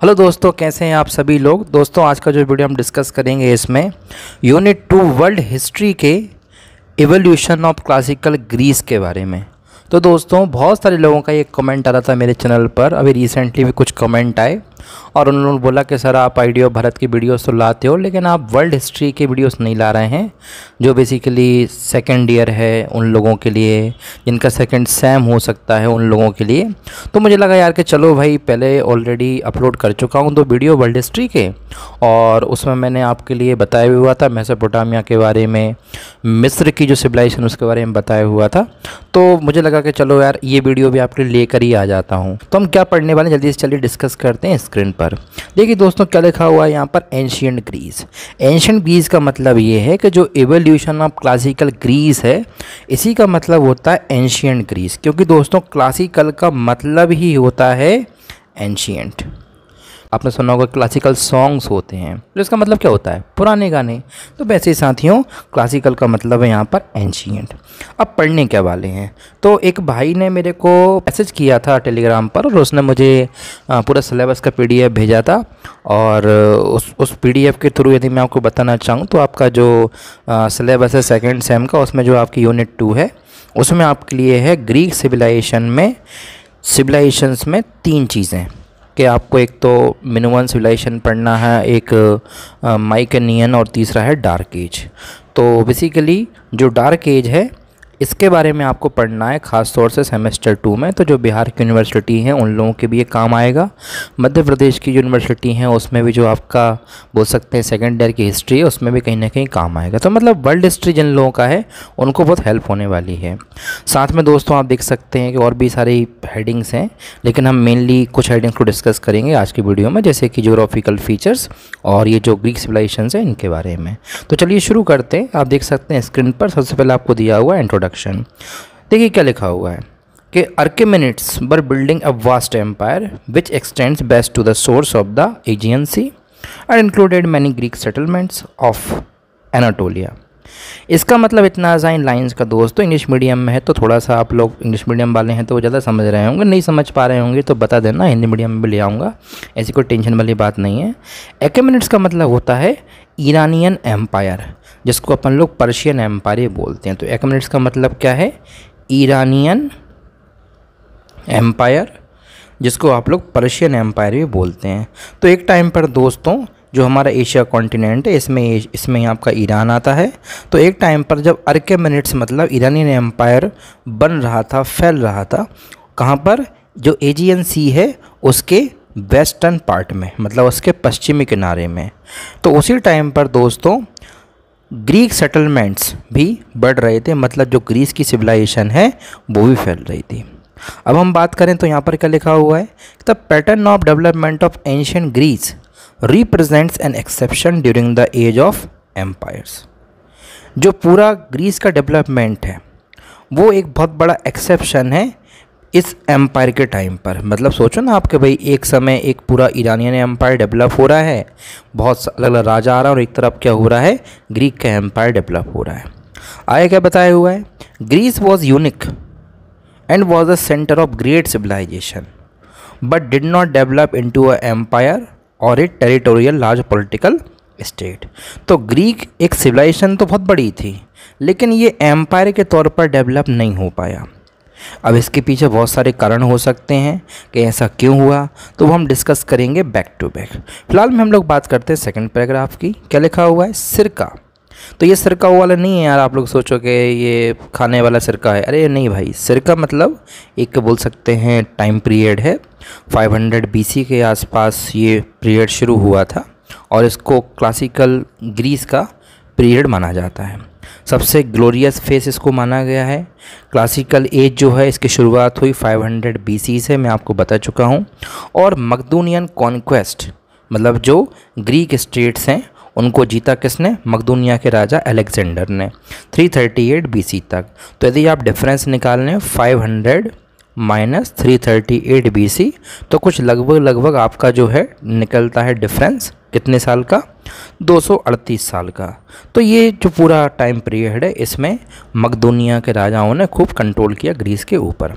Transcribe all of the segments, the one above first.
Hello दोस्तों कैसे हैं आप सभी लोग दोस्तों आज का जो वीडियो हम डिस्कस करेंगे इसमें यूनिट टू वर्ल्ड हिस्ट्री के एवोल्यूशन ऑफ क्लासिकल ग्रीस के बारे में तो दोस्तों बहुत सारे लोगों का ये कमेंट आ रहा था मेरे चैनल पर अभी रिसेंटली भी कुछ कमेंट आए और उन्होंने बोला कि सर आप आइडियो भारत की वीडियोस तो लाते हो लेकिन आप वर्ल्ड हिस्ट्री की वीडियोस नहीं ला रहे हैं जो बेसिकली सेकेंड ईयर है उन लोगों के लिए जिनका सेकेंड सेम हो सकता है उन लोगों के लिए तो मुझे लगा यार कि चलो भाई पहले ऑलरेडी अपलोड कर चुका हूँ दो वीडियो वर्ल्ड हिस्ट्री के और उसमें मैंने आपके लिए बताया हुआ था मैसेपोटामिया के बारे में मिस्र की जो सिविलाइजेशन उसके बारे में बताया हुआ था तो मुझे लगा कि चलो यार ये वीडियो भी आपके लेकर ही आ जाता हूँ तो हम क्या पढ़ने वाले जल्दी से चलिए डिस्कस करते हैं इसका स्क्रीन पर देखिए दोस्तों क्या लिखा हुआ है यहाँ पर एंशियंट ग्रीस एंशियंट ग्रीस का मतलब ये है कि जो एवोल्यूशन ऑफ क्लासिकल ग्रीस है इसी का मतलब होता है एंशियंट ग्रीस क्योंकि दोस्तों क्लासिकल का मतलब ही होता है एंशियंट आपने सुना होगा क्लासिकल सॉन्ग्स होते हैं तो इसका मतलब क्या होता है पुराने गाने तो वैसे ही साथियों क्लासिकल का मतलब है यहाँ पर एंशियंट अब पढ़ने के वाले हैं तो एक भाई ने मेरे को मैसेज किया था टेलीग्राम पर और उसने मुझे पूरा सिलेबस का पी भेजा था और उस उस पी के थ्रू यदि मैं आपको बताना चाहूँ तो आपका जो सिलेबस है सेकेंड सेम का उसमें जो आपकी यूनिट टू है उसमें आपके लिए है ग्रीक सिविलाइजेशन में सिविलाइजेशंस में तीन चीज़ें कि आपको एक तो मिनिमम सिविलाइजेशन पढ़ना है एक माइकनियन और तीसरा है डार्क एज तो बेसिकली जो डार्क एज है इसके बारे में आपको पढ़ना है ख़ास तौर से सेमेस्टर टू में तो जो बिहार की यूनिवर्सिटी हैं उन लोगों के भी ये काम आएगा मध्य प्रदेश की यूनिवर्सिटी हैं उसमें भी जो आपका बोल सकते हैं सेकेंड ईयर की हिस्ट्री है उसमें भी कहीं ना कहीं काम आएगा तो मतलब वर्ल्ड हिस्ट्री जिन लोगों का है उनको बहुत हेल्प होने वाली है साथ में दोस्तों आप देख सकते हैं कि और भी सारी हेडिंग्स हैं लेकिन हम मेनली कुछ हेडिंग्स को डिस्कस करेंगे आज की वीडियो में जैसे कि जोग्राफिकल फीचर्स और ये जो ग्रीक सिविलाइजेशन है इनके बारे में तो चलिए शुरू करते हैं आप देख सकते हैं स्क्रीन पर सबसे पहले आपको दिया हुआ इंट्रोडक्शन कंस्ट्रक्शन देखिए क्या लिखा हुआ है कि Achaemenids were building a vast empire which extends west to the shores of the Aegean and included many Greek settlements of Anatolia इसका मतलब इतना आसान लाइंस का दोस्तों इंग्लिश मीडियम में है तो थोड़ा सा आप लोग इंग्लिश मीडियम वाले हैं तो वो ज़्यादा समझ रहे होंगे नहीं समझ पा रहे होंगे तो बता देना हिंदी मीडियम में भी ले आऊँगा ऐसी कोई टेंशन वाली बात नहीं है एकेमिनिट्स का मतलब होता है ईरानियन एम्पायर जिसको अपन लोग पर्शियन एम्पायर बोलते हैं तो मिनट्स का मतलब क्या है ईरानियन एम्पायर जिसको आप लोग पर्शियन एम्पायर भी बोलते हैं तो एक टाइम पर दोस्तों जो हमारा एशिया कॉन्टिनेंट है इसमें इसमें आपका ईरान आता है तो एक टाइम पर जब अर्के मिनट्स मतलब ईरानियन एम्पायर बन रहा था फैल रहा था कहाँ पर जो एजियन सी है उसके वेस्टर्न पार्ट में मतलब उसके पश्चिमी किनारे में तो उसी टाइम पर दोस्तों ग्रीक सेटलमेंट्स भी बढ़ रहे थे मतलब जो ग्रीस की सिविलाइजेशन है वो भी फैल रही थी अब हम बात करें तो यहाँ पर क्या लिखा हुआ है the pattern of development of ancient Greece represents an exception during the age of empires जो पूरा ग्रीस का डेवलपमेंट है वो एक बहुत बड़ा एक्सेप्शन है इस एम्पायर के टाइम पर मतलब सोचो ना आपके भाई एक समय एक पूरा ईरानियन एम्पायर डेवलप हो रहा है बहुत अलग अलग राजा आ रहा है और एक तरफ क्या हो रहा है ग्रीक का एम्पायर डेवलप हो रहा है आया क्या बताया हुआ है Greece was unique and was the centre of great civilisation but did not develop into a empire और a territorial large political state तो ग्रीक एक सिविलाइजेशन तो बहुत बड़ी थी लेकिन ये एम्पायर के तौर पर डेवलप नहीं हो पाया अब इसके पीछे बहुत सारे कारण हो सकते हैं कि ऐसा क्यों हुआ तो वो हम डिस्कस करेंगे बैक टू बैक फिलहाल में हम लोग बात करते हैं सेकंड पैराग्राफ की क्या लिखा हुआ है सिरका तो ये सिरका वाला नहीं है यार आप लोग सोचो कि ये खाने वाला सिरका है अरे नहीं भाई सिरका मतलब एक बोल सकते हैं टाइम पीरियड है 500 बीसी के आसपास ये पीरियड शुरू हुआ था और इसको क्लासिकल ग्रीस का पीरियड माना जाता है सबसे ग्लोरियस फेस इसको माना गया है क्लासिकल एज जो है इसकी शुरुआत हुई 500 हंड्रेड बी से मैं आपको बता चुका हूँ और मकदूनियन कॉन्क्वेस्ट मतलब जो ग्रीक स्टेट्स हैं उनको जीता किसने मकदूनिया के राजा अलेक्जेंडर ने 338 थर्टी तक तो यदि आप डिफरेंस निकाल लें five minus three thirty eight B C तो कुछ लगभग लगभग आपका जो है निकलता है डिफरेंस कितने साल का 238 साल का तो ये जो पूरा टाइम पीरियड है इसमें मकदूनिया के राजाओं ने खूब कंट्रोल किया ग्रीस के ऊपर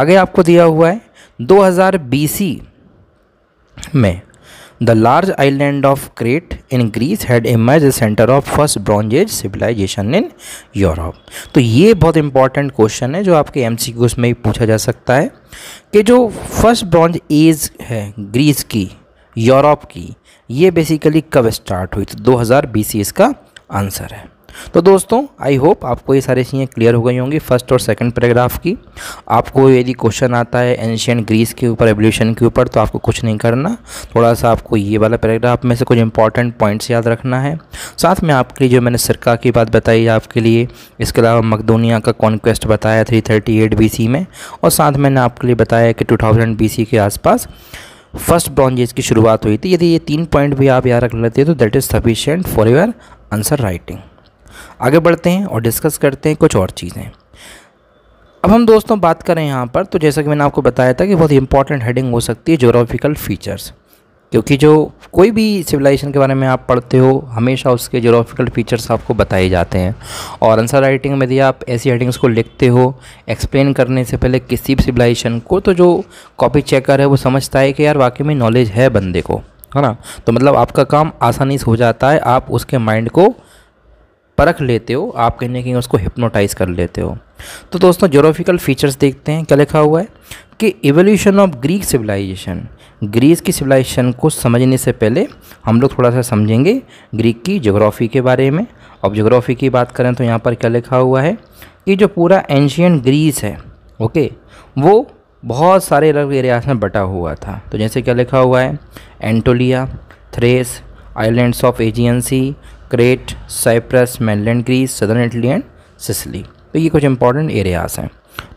आगे आपको दिया हुआ है 2000 बीसी में the large island of Crete in Greece had emerged centre of first bronze age civilisation in Europe तो ये बहुत इंपॉर्टेंट क्वेश्चन है जो आपके एम में भी पूछा जा सकता है कि जो फर्स्ट ब्रॉन्ज एज है ग्रीस की यूरोप की ये बेसिकली कब स्टार्ट हुई तो 2000 बीसी इसका आंसर है तो दोस्तों आई होप आपको ये सारी चीज़ें क्लियर हो गई होंगी फर्स्ट और सेकंड पैराग्राफ की आपको यदि क्वेश्चन आता है एंशियंट ग्रीस के ऊपर एवोल्यूशन के ऊपर तो आपको कुछ नहीं करना थोड़ा सा आपको ये वाला पैराग्राफ में से कुछ इंपॉर्टेंट पॉइंट्स याद रखना है साथ में आपके लिए जो मैंने सरका की बात बताई है आपके लिए इसके अलावा मकदोनिया का कॉन्क्वेस्ट बताया three thirty eight B C में और साथ मैंने आपके लिए बताया कि टू थाउजेंड बी सी के आसपास फर्स्ट ब्रॉन्ज एज की शुरुआत हुई थी यदि ये तीन पॉइंट भी आप यहाँ रख लेते हैं तो that is sufficient for your answer writing आगे बढ़ते हैं और डिस्कस करते हैं कुछ और चीज़ें अब हम दोस्तों बात करें यहाँ पर तो जैसा कि मैंने आपको बताया था कि बहुत इंपॉर्टेंट हेडिंग हो सकती है जोग्राफिकल फीचर्स क्योंकि जो कोई भी सिविलाइजेशन के बारे में आप पढ़ते हो हमेशा उसके जोग्राफिकल फीचर्स आपको बताए जाते हैं और आंसर राइटिंग में यदि आप ऐसी राइटिंग्स को लिखते हो एक्सप्लेन करने से पहले किसी भी सिविलाइजेशन को तो जो कॉपी चेकर है वो समझता है कि यार वाकई में नॉलेज है बंदे को है ना तो मतलब आपका काम आसानी से हो जाता है आप उसके माइंड को परख लेते हो आप कहने के उसको हिप्नोटाइज कर लेते हो तो दोस्तों जोग्राफिकल फीचर्स देखते हैं क्या लिखा हुआ है कि evolution of Greek civilisation Greece की सिविलाइजेशन को समझने से पहले हम लोग थोड़ा सा समझेंगे ग्रीक की जोग्राफ़ी के बारे में अब जोग्राफ़ी की बात करें तो यहाँ पर क्या लिखा हुआ है कि जो पूरा एंशियन ग्रीस है ओके वो बहुत सारे अलग एरियाज में बटा हुआ था तो जैसे क्या लिखा हुआ है Anatolia Thrace islands of Aegean sea Crete Cyprus mainland Greece southern Italy and Sicily तो ये कुछ इंपॉर्टेंट एरियाज हैं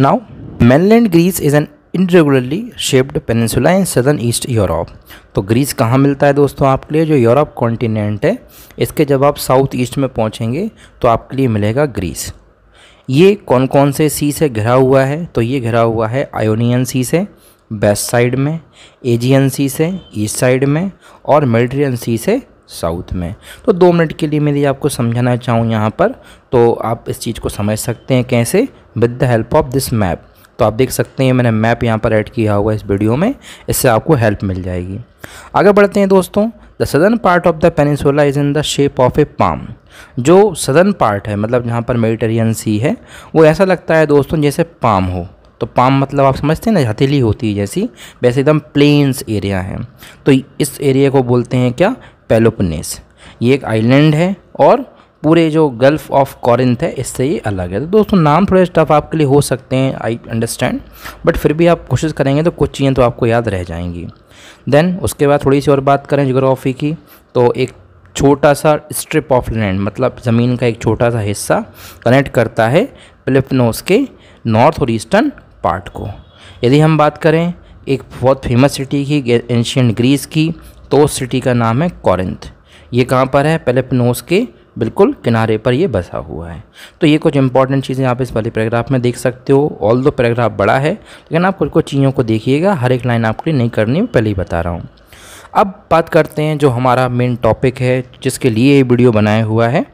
now mainland Greece is an irregularly shaped peninsula in southern east Europe तो ग्रीस कहाँ मिलता है दोस्तों आपके लिए जो यूरोप कॉन्टिनेंट है इसके जब आप साउथ ईस्ट में पहुँचेंगे तो आपके लिए मिलेगा ग्रीस ये कौन कौन से सी से घिरा हुआ है तो ये घिरा हुआ है आयोनियन सी से वेस्ट साइड में एजियन सी से ईस्ट साइड में और मेडिटेरियन सी से साउथ में तो दो मिनट के लिए मेरी आपको समझाना चाहूँ यहाँ पर तो आप इस चीज़ को समझ सकते हैं कैसे with the help of this map तो आप देख सकते हैं मैंने मैप यहाँ पर ऐड किया हुआ है इस वीडियो में इससे आपको हेल्प मिल जाएगी आगे बढ़ते हैं दोस्तों the southern part of the peninsula is in the shape of a palm जो सदर्न पार्ट है मतलब जहाँ पर मेडिटेरियन सी है वो ऐसा लगता है दोस्तों जैसे पाम हो तो पाम मतलब आप समझते हैं ना हथेली होती है जैसी वैसे एकदम प्लेन्स एरिया है तो इस एरिया को बोलते हैं क्या पेलोपनेस ये एक आइलैंड है और पूरे जो गल्फ़ ऑफ कॉरिंथ है इससे ये अलग है तो दोस्तों नाम थोड़े टफ आपके लिए हो सकते हैं आई अंडरस्टैंड बट फिर भी आप कोशिश करेंगे तो कुछ चीज़ें तो आपको याद रह जाएंगी देन उसके बाद थोड़ी सी और बात करें जोग्राफी की तो एक छोटा सा स्ट्रिप ऑफ लैंड मतलब ज़मीन का एक छोटा सा हिस्सा कनेक्ट करता है पिलिपनोस के नॉर्थ और ईस्टर्न पार्ट को यदि हम बात करें एक बहुत फेमस सिटी की एंशियट ग्रीस की तो उस सिटी का नाम है कॉरिंथ ये कहाँ पर है पेलेपनोस के बिल्कुल किनारे पर ये बसा हुआ है तो ये कुछ इंपॉर्टेंट चीज़ें आप इस वाले पैराग्राफ में देख सकते हो ऑल दो पैराग्राफ बड़ा है लेकिन आप कुछ कुछ चीज़ों को देखिएगा हर एक लाइन आपके लिए नहीं करनी पहले ही बता रहा हूँ अब बात करते हैं जो हमारा मेन टॉपिक है जिसके लिए ये वीडियो बनाया हुआ है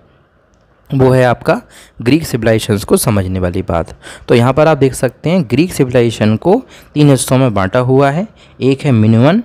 वो है आपका ग्रीक सिविलाइजेशन को समझने वाली बात तो यहाँ पर आप देख सकते हैं ग्रीक सिविलाइजेशन को तीन हिस्सों में बांटा हुआ है एक है मिनुअन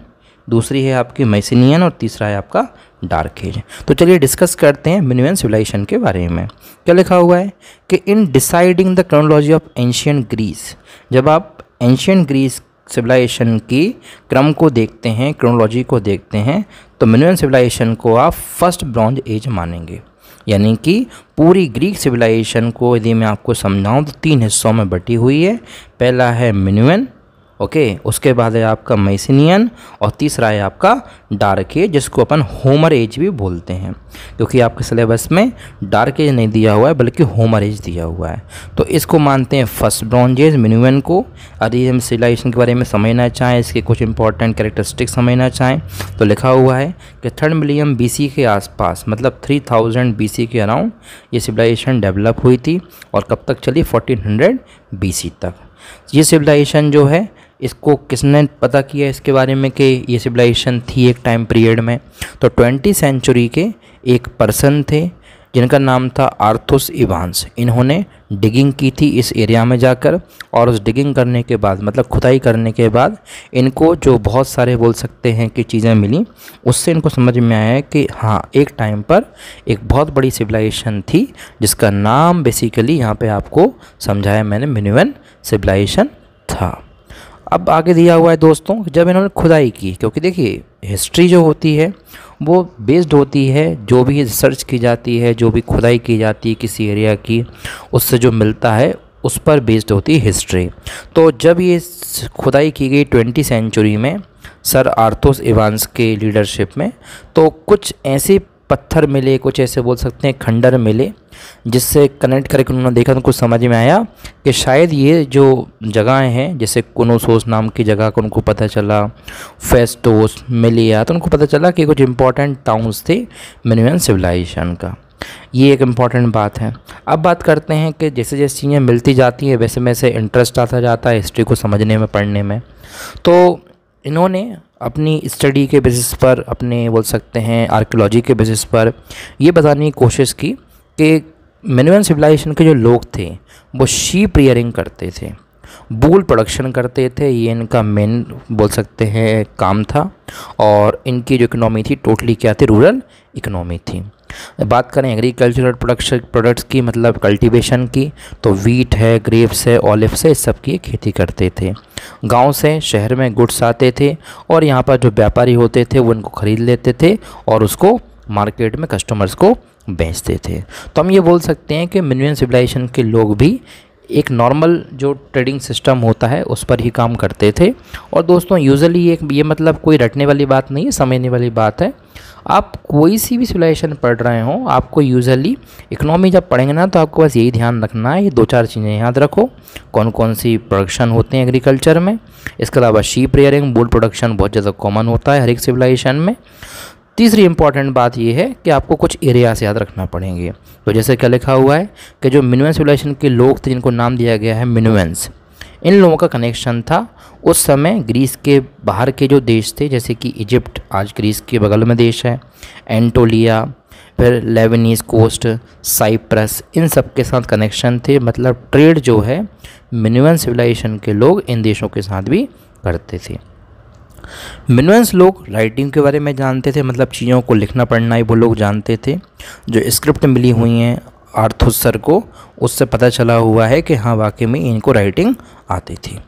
दूसरी है आपकी मैसिनियन और तीसरा है आपका डार्क एज तो चलिए डिस्कस करते हैं मिनिमम सिविलाइजेशन के बारे में क्या लिखा हुआ है कि in deciding the chronology of ancient Greece जब आप एंशियन ग्रीस सिविलाइजेशन की क्रम को देखते हैं क्रोनोलॉजी को देखते हैं तो मिनिमम सिविलाइजेशन को आप फर्स्ट ब्रॉन्ज एज मानेंगे यानी कि पूरी ग्रीक सिविलाइजेशन को यदि मैं आपको समझाऊं तो तीन हिस्सों में बटी हुई है पहला है मिनुअन ओके उसके बाद है आपका मैसिनियन और तीसरा है आपका डार्क एज जिसको अपन होमर एज भी बोलते हैं क्योंकि आपके सिलेबस में डार्क एज नहीं दिया हुआ है बल्कि होमर एज दिया हुआ है तो इसको मानते हैं फर्स्ट ब्रॉन्ज एज मिनुअन को यदि हम सिविलाइजेशन के बारे में समझना चाहें इसके कुछ इंपॉर्टेंट करेक्टरिस्टिक्स समझना चाहें तो लिखा हुआ है कि थर्ड मिलियम बी के आसपास मतलब थ्री थाउजेंड बी के अराउंड ये सिविलाइजेशन डेवलप हुई थी और कब तक चली फोर्टीन हंड्रेड तक ये सिविलाइजेशन जो है इसको किसने पता किया इसके बारे में कि ये सिविलाइजेशन थी एक टाइम पीरियड में तो ट्वेंटी सेंचुरी के एक पर्सन थे जिनका नाम था आर्थोस इवांस इन्होंने डिगिंग की थी इस एरिया में जाकर और उस डिगिंग करने के बाद मतलब खुदाई करने के बाद इनको जो बहुत सारे बोल सकते हैं कि चीज़ें मिली उससे इनको समझ में आया कि हाँ एक टाइम पर एक बहुत बड़ी सिविलाइजेशन थी जिसका नाम बेसिकली यहाँ पे आपको समझाया मैंने मिनुअन सिविलाइजेशन था अब आगे दिया हुआ है दोस्तों जब इन्होंने खुदाई की क्योंकि देखिए हिस्ट्री जो होती है वो बेस्ड होती है जो भी रिसर्च की जाती है जो भी खुदाई की जाती है किसी एरिया की उससे जो मिलता है उस पर बेस्ड होती है हिस्ट्री तो जब ये खुदाई की गई ट्वेंटी सेंचुरी में सर आर्थोस इवांस के लीडरशिप में तो कुछ ऐसे पत्थर मिले कुछ ऐसे बोल सकते हैं खंडर मिले जिससे कनेक्ट करके उन्होंने देखा तो कुछ समझ में आया कि शायद ये जो जगहें हैं जैसे कनोसोस नाम की जगह को उनको पता चला फेस्टोस मिलिया तो उनको पता चला कि कुछ इंपॉर्टेंट टाउन्स थे मिनियन सिविलाइजेशन का ये एक इम्पॉर्टेंट बात है अब बात करते हैं कि जैसे जैसे चीज़ें मिलती जाती हैं वैसे वैसे इंटरेस्ट आता जाता है हिस्ट्री को समझने में पढ़ने में तो इन्होंने अपनी स्टडी के बेसिस पर अपने बोल सकते हैं आर्कियोलॉजी के बेसिस पर ये बताने की कोशिश की कि मिनिमम सिविलाइजेशन के जो लोग थे वो शीप रियरिंग करते थे बूल प्रोडक्शन करते थे ये इनका मेन बोल सकते हैं काम था और इनकी जो इकनॉमी थी टोटली क्या थी रूरल इकनॉमी थी बात करें एग्रीकल्चरल प्रोडक्शन प्रोडक्ट्स की मतलब कल्टीवेशन की तो वीट है ग्रेप्स है ऑलिव्स है इस सब की खेती करते थे गांव से शहर में गुड्स आते थे और यहाँ पर जो व्यापारी होते थे वो उनको ख़रीद लेते थे और उसको मार्केट में कस्टमर्स को बेचते थे तो हम ये बोल सकते हैं कि मिनवियन सिविलाइजेशन के लोग भी एक नॉर्मल जो ट्रेडिंग सिस्टम होता है उस पर ही काम करते थे और दोस्तों यूजली एक ये मतलब कोई रटने वाली बात नहीं है समझने वाली बात है आप कोई सी भी सिविलाइजेशन पढ़ रहे हो आपको यूजली इकोनॉमी जब पढ़ेंगे ना तो आपको बस यही ध्यान रखना है ये दो चार चीज़ें याद रखो कौन कौन सी प्रोडक्शन होते हैं एग्रीकल्चर में इसके अलावा शीप रेयरिंग बुल प्रोडक्शन बहुत ज़्यादा कॉमन होता है हर एक सिविलाइजेशन में तीसरी इंपॉर्टेंट बात यह है कि आपको कुछ एरियाज याद रखना पड़ेंगे तो जैसे क्या लिखा हुआ है कि जो मिनुअन सिविलाइजेशन के लोग थे जिनको नाम दिया गया है मिनुअन्स इन लोगों का कनेक्शन था उस समय ग्रीस के बाहर के जो देश थे जैसे कि इजिप्ट आज ग्रीस के बगल में देश है एंटोलिया फिर लेबनीज कोस्ट साइप्रस इन सब के साथ कनेक्शन थे मतलब ट्रेड जो है मिनवन सिविलाइजेशन के लोग इन देशों के साथ भी करते थे मिनवंस लोग राइटिंग के बारे में जानते थे मतलब चीज़ों को लिखना पढ़ना ही वो लोग जानते थे जो स्क्रिप्ट मिली हुई हैं आर्थुस सर को उससे पता चला हुआ है कि हाँ वाकई में इनको राइटिंग आती थी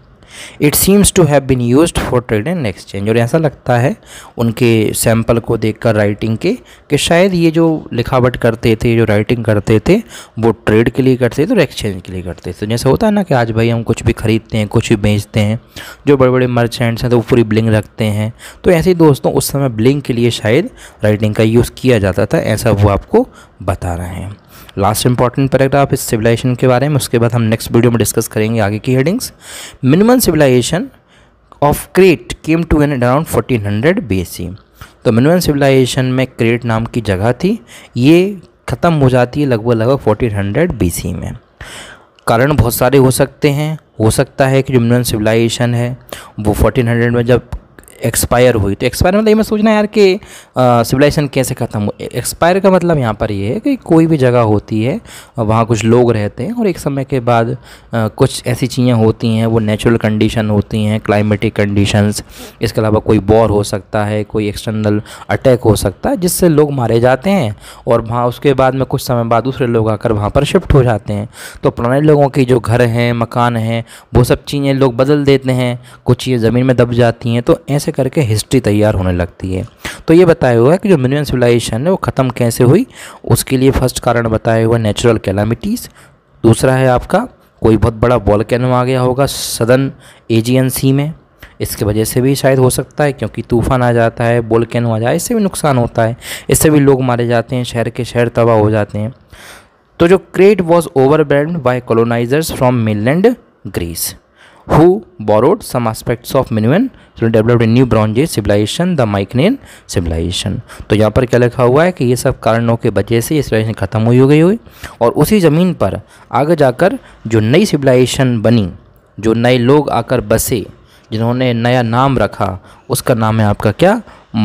it seems to have been use for trade and exchange और ऐसा लगता है उनके सैम्पल को देखकर राइटिंग के कि शायद ये जो लिखावट करते थे जो राइटिंग करते थे वो ट्रेड के लिए करते थे और एक्सचेंज के लिए करते थे जैसे होता है ना कि आज भाई हम कुछ भी ख़रीदते हैं कुछ भी बेचते हैं जो बड़े बड़े मर्चेंट्स हैं तो वो पूरी ब्लिंग रखते हैं तो ऐसे ही दोस्तों उस समय ब्लिंग के लिए शायद राइटिंग का यूज़ किया जाता था ऐसा वो आपको बता रहे हैं लास्ट इंपॉर्टेंट पैराग्राफ इस सिविलाइजेशन के बारे में उसके बाद हम नेक्स्ट वीडियो में डिस्कस करेंगे आगे की headings Minoan civilisation of Crete came to end around fourteen hundred B तो मिनिमम सिविलाइजेशन में क्रेट नाम की जगह थी ये ख़त्म हो जाती है लगभग लगभग फोर्टीन हंड्रेड बी में कारण बहुत सारे हो सकते हैं हो सकता है कि जो मिनिमम सिविलाइजेशन है वो 1400 हंड्रेड में जब एक्सपायर हुई तो एक्सपायर मतलब ये मैं सोचना यार कि सिविलाइजेशन कैसे ख़त्म हो एक्सपायर का मतलब यहाँ पर ये है कि कोई भी जगह होती है वहाँ कुछ लोग रहते हैं और एक समय के बाद आ, कुछ ऐसी चीज़ें होती हैं वो नेचुरल कंडीशन होती हैं क्लाइमेटिक कंडीशंस इसके अलावा कोई बॉर हो सकता है कोई एक्सटर्नल अटैक हो सकता है जिससे लोग मारे जाते हैं और वहाँ उसके बाद में कुछ समय बाद दूसरे लोग आकर वहाँ पर शिफ्ट हो जाते हैं तो पुराने लोगों के जो घर हैं मकान हैं वो सब चीज़ें लोग बदल देते हैं कुछ चीज़ें ज़मीन में दब जाती हैं तो ऐसे ऐसे करके हिस्ट्री तैयार होने लगती है तो ये बताया हुआ है कि जो मिनियन सिविलाइजेशन है वो ख़त्म कैसे हुई उसके लिए फर्स्ट कारण बताया हुआ नेचुरल कैलामिटीज़ दूसरा है आपका कोई बहुत बड़ा वॉलकैनो आ गया होगा सदन एजियन सी में इसके वजह से भी शायद हो सकता है क्योंकि तूफान आ जाता है वॉलकैनो आ जाए इससे भी नुकसान होता है इससे भी लोग मारे जाते हैं शहर के शहर तबाह हो जाते हैं तो जो Crete was over by colonisers from mainland Greece who borrowed some aspects of Minuan to develop a new Bronze Age civilization, the Mycenaean civilization. तो यहाँ पर क्या लिखा हुआ है कि ये सब कारणों के वजह से ये सिविलाइजेशन ख़त्म हुई हो गई हुई और उसी ज़मीन पर आगे जाकर जो नई सिविलाइजेशन बनी जो नए लोग आकर बसे जिन्होंने नया नाम रखा उसका नाम है आपका क्या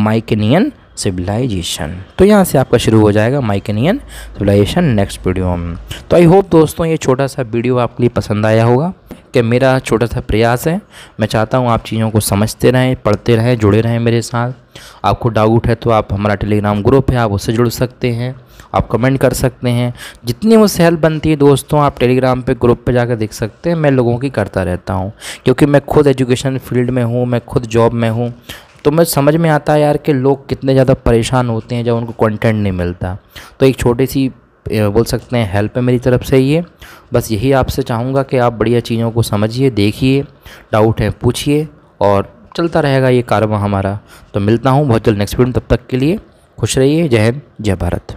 माइकनियन सिविलाइजेशन तो यहाँ से आपका शुरू हो जाएगा माइकेनियन सिविलाइजेशन नेक्स्ट वीडियो में तो आई होप दोस्तों ये छोटा सा वीडियो आपके लिए पसंद आया होगा कि मेरा छोटा सा प्रयास है मैं चाहता हूँ आप चीज़ों को समझते रहें पढ़ते रहें जुड़े रहें मेरे साथ आपको डाउट है तो आप हमारा टेलीग्राम ग्रुप है आप उससे जुड़ सकते हैं आप कमेंट कर सकते हैं जितनी मुझसे हेल्प बनती है दोस्तों आप टेलीग्राम पे ग्रुप पे जाकर देख सकते हैं मैं लोगों की करता रहता हूँ क्योंकि मैं खुद एजुकेशन फील्ड में हूँ मैं खुद जॉब में हूँ तो मैं समझ में आता है यार कि लोग कितने ज़्यादा परेशान होते हैं जब उनको कंटेंट नहीं मिलता तो एक छोटी सी बोल सकते हैं हेल्प है मेरी तरफ से ये बस यही आपसे चाहूँगा कि आप बढ़िया चीज़ों को समझिए देखिए डाउट है पूछिए और चलता रहेगा ये कारवा हमारा तो मिलता हूँ बहुत जल्द नेक्स्ट वीडियो तब तक के लिए खुश रहिए जय हिंद जय भारत